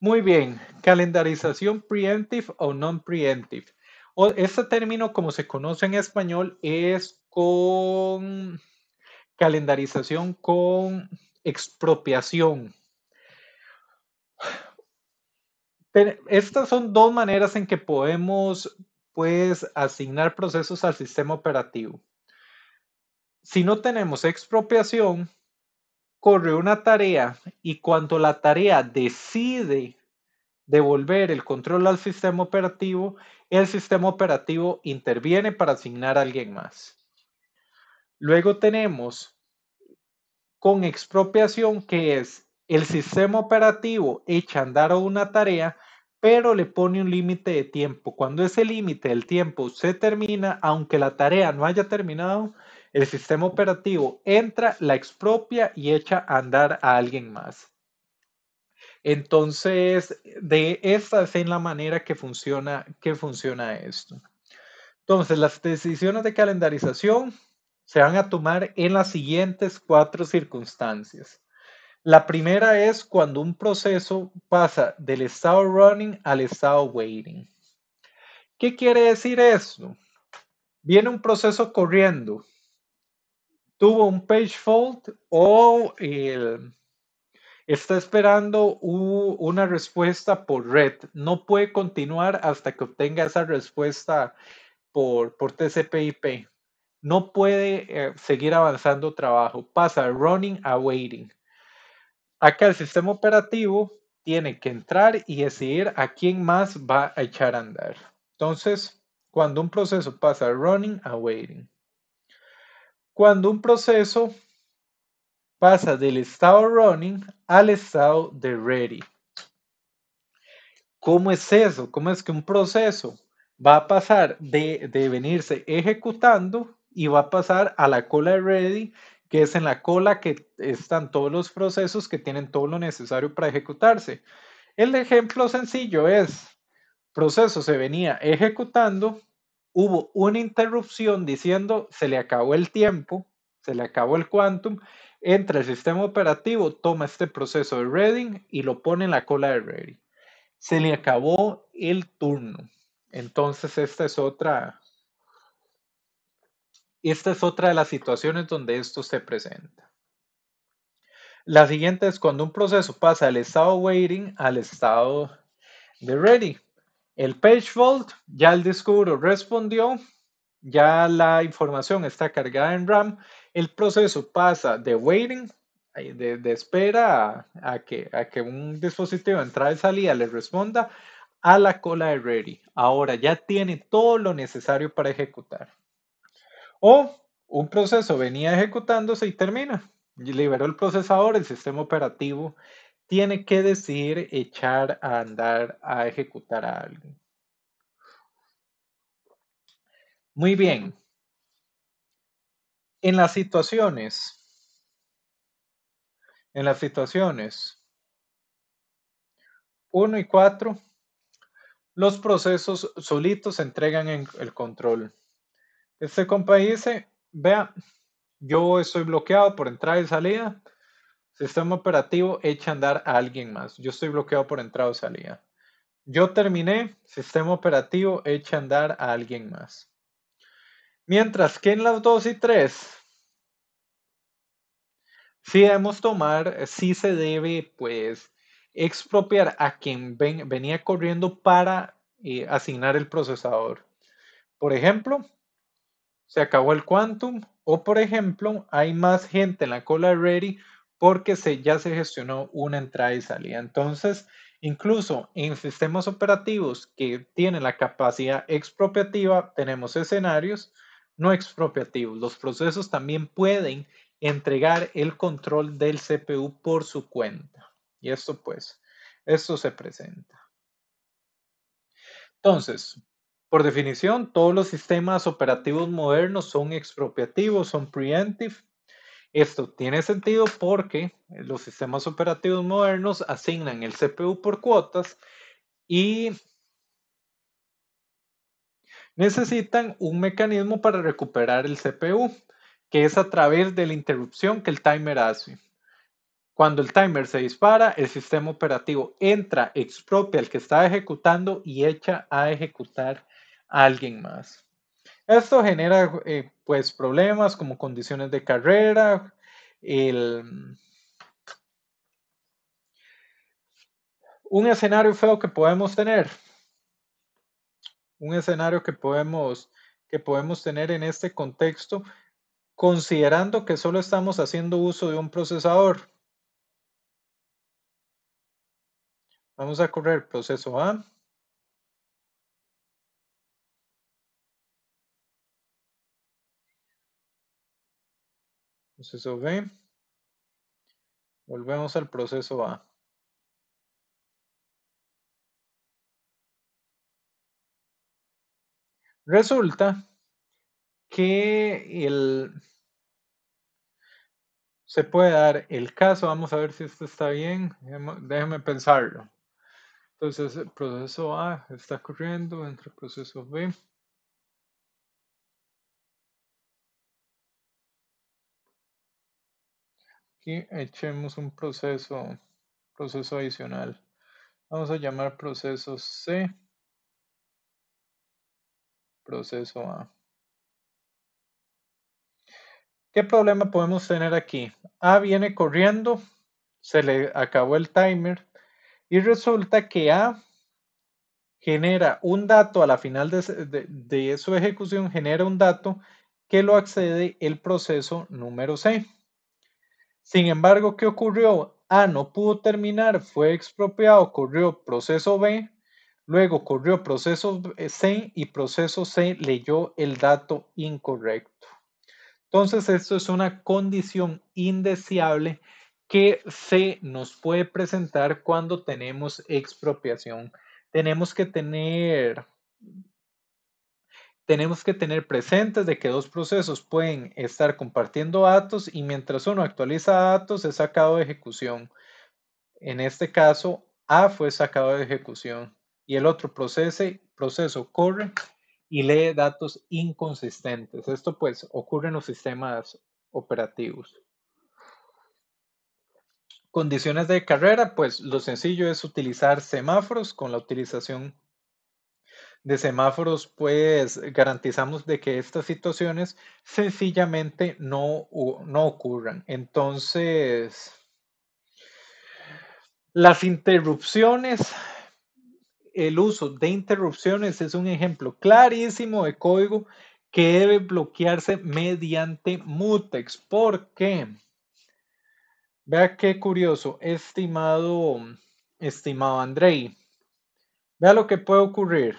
Muy bien, calendarización preemptive o non-preemptive. Este término, como se conoce en español, es con calendarización con expropiación. Estas son dos maneras en que podemos pues, asignar procesos al sistema operativo. Si no tenemos expropiación, corre una tarea y cuando la tarea decide devolver el control al sistema operativo, el sistema operativo interviene para asignar a alguien más. Luego tenemos con expropiación, que es el sistema operativo echa a andar una tarea, pero le pone un límite de tiempo. Cuando ese límite del tiempo se termina, aunque la tarea no haya terminado, el sistema operativo entra, la expropia y echa a andar a alguien más. Entonces, de esta es en la manera que funciona, que funciona esto. Entonces, las decisiones de calendarización se van a tomar en las siguientes cuatro circunstancias. La primera es cuando un proceso pasa del estado running al estado waiting. ¿Qué quiere decir esto? Viene un proceso corriendo, tuvo un page fault o eh, está esperando una respuesta por red. No puede continuar hasta que obtenga esa respuesta por, por TCP/IP. No puede eh, seguir avanzando trabajo. Pasa running a waiting. Acá el sistema operativo tiene que entrar y decidir a quién más va a echar a andar. Entonces, cuando un proceso pasa running a waiting cuando un proceso pasa del estado running al estado de ready. ¿Cómo es eso? ¿Cómo es que un proceso va a pasar de, de, venirse ejecutando y va a pasar a la cola de ready, que es en la cola que están todos los procesos que tienen todo lo necesario para ejecutarse? El ejemplo sencillo es, proceso se venía ejecutando hubo una interrupción diciendo se le acabó el tiempo, se le acabó el quantum, entra el sistema operativo, toma este proceso de Reading y lo pone en la cola de ready. Se le acabó el turno. Entonces esta es otra, esta es otra de las situaciones donde esto se presenta. La siguiente es cuando un proceso pasa del estado waiting al estado de ready. El page fault, ya el descubro respondió, ya la información está cargada en RAM, el proceso pasa de waiting, de, espera a, que, a que un dispositivo entrada y salida le responda, a la cola de ready. Ahora ya tiene todo lo necesario para ejecutar. O un proceso venía ejecutándose y termina. Liberó el procesador, el sistema operativo, tiene que decidir echar a andar a ejecutar a alguien. Muy bien. En las situaciones, en las situaciones 1 y 4, los procesos solitos se entregan en el control. Este compa dice, vea, yo estoy bloqueado por entrada y salida, Sistema operativo echa a andar a alguien más. Yo estoy bloqueado por entrada o salida. Yo terminé, sistema operativo echa a andar a alguien más. Mientras que en las 2 y 3, si debemos tomar, si se debe, pues, expropiar a quien venía corriendo para eh, asignar el procesador. Por ejemplo, se acabó el quantum o, por ejemplo, hay más gente en la cola ready porque se, ya se gestionó una entrada y salida. Entonces, incluso en sistemas operativos que tienen la capacidad expropiativa, tenemos escenarios no expropiativos. Los procesos también pueden entregar el control del CPU por su cuenta. Y esto pues, esto se presenta. Entonces, por definición, todos los sistemas operativos modernos son expropiativos, son preemptive, esto tiene sentido porque los sistemas operativos modernos asignan el CPU por cuotas y necesitan un mecanismo para recuperar el CPU, que es a través de la interrupción que el timer hace. Cuando el timer se dispara, el sistema operativo entra, expropia al que está ejecutando y echa a ejecutar a alguien más. Esto genera eh, pues problemas como condiciones de carrera, un escenario feo que podemos tener. Un escenario que podemos, que podemos tener en este contexto, considerando que solo estamos haciendo uso de un procesador. Vamos a correr proceso A. Proceso B. Volvemos al proceso A. Resulta que el, se puede dar el caso, vamos a ver si esto está bien, déjeme pensarlo. Entonces, el proceso A está corriendo entre el proceso B. echemos un proceso, proceso adicional. Vamos a llamar proceso C, proceso A. ¿Qué problema podemos tener aquí? A viene corriendo, se le acabó el timer y resulta que A genera un dato a la final de, de su ejecución, genera un dato que lo accede el proceso número C. Sin embargo, ¿qué ocurrió? A ah, no pudo terminar, fue expropiado, corrió proceso B, luego corrió proceso C y proceso C leyó el dato incorrecto. Entonces, esto es una condición indeseable que se nos puede presentar cuando tenemos expropiación. Tenemos que tener tenemos que tener presentes de que dos procesos pueden estar compartiendo datos y mientras uno actualiza datos es sacado de ejecución. En este caso, A fue sacado de ejecución y el otro proceso, proceso corre y lee datos inconsistentes. Esto pues ocurre en los sistemas operativos. Condiciones de carrera, pues lo sencillo es utilizar semáforos con la utilización de semáforos, pues garantizamos de que estas situaciones sencillamente no, no ocurran. Entonces, las interrupciones, el uso de interrupciones es un ejemplo clarísimo de código que debe bloquearse mediante mutex. ¿Por qué? Vea qué curioso, estimado, estimado Andrei. Vea lo que puede ocurrir.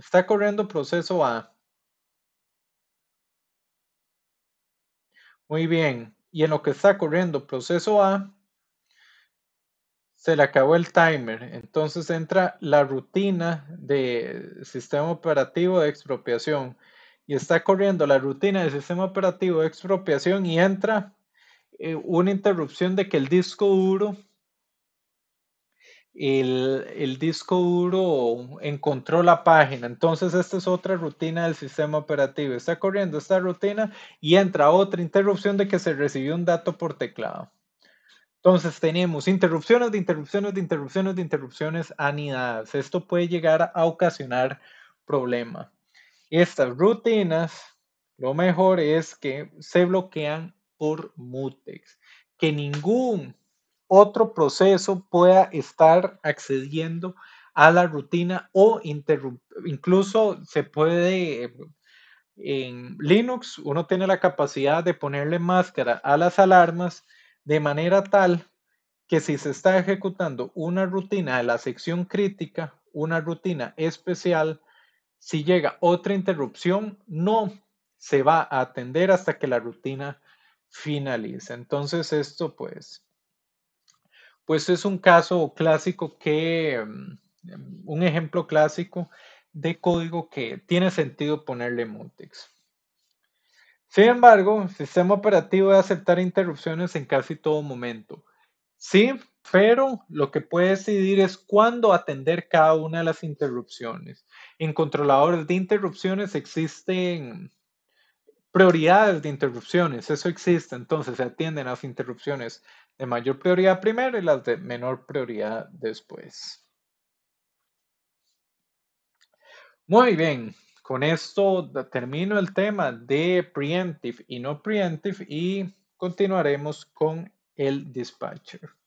Está corriendo proceso A. Muy bien. Y en lo que está corriendo proceso A, se le acabó el timer. Entonces entra la rutina de sistema operativo de expropiación. Y está corriendo la rutina del sistema operativo de expropiación y entra eh, una interrupción de que el disco duro el, disco duro encontró la página. Entonces, esta es otra rutina del sistema operativo. Está corriendo esta rutina y entra otra interrupción de que se recibió un dato por teclado. Entonces, tenemos interrupciones de interrupciones de interrupciones de interrupciones anidadas. Esto puede llegar a ocasionar problemas Estas rutinas, lo mejor es que se bloquean por mutex. Que ningún otro proceso pueda estar accediendo a la rutina o incluso se puede en Linux uno tiene la capacidad de ponerle máscara a las alarmas de manera tal que si se está ejecutando una rutina de la sección crítica, una rutina especial, si llega otra interrupción, no se va a atender hasta que la rutina finalice. Entonces esto pues pues es un caso clásico que, mm, un ejemplo clásico de código que tiene sentido ponerle mutex. Sin embargo, el sistema operativo debe aceptar interrupciones en casi todo momento. Sí, pero lo que puede decidir es cuándo atender cada una de las interrupciones. En controladores de interrupciones existen prioridades de interrupciones, eso existe, entonces se atienden las interrupciones de mayor prioridad primero y las de menor prioridad después. Muy bien, con esto termino el tema de preemptive y no preemptive y continuaremos con el dispatcher.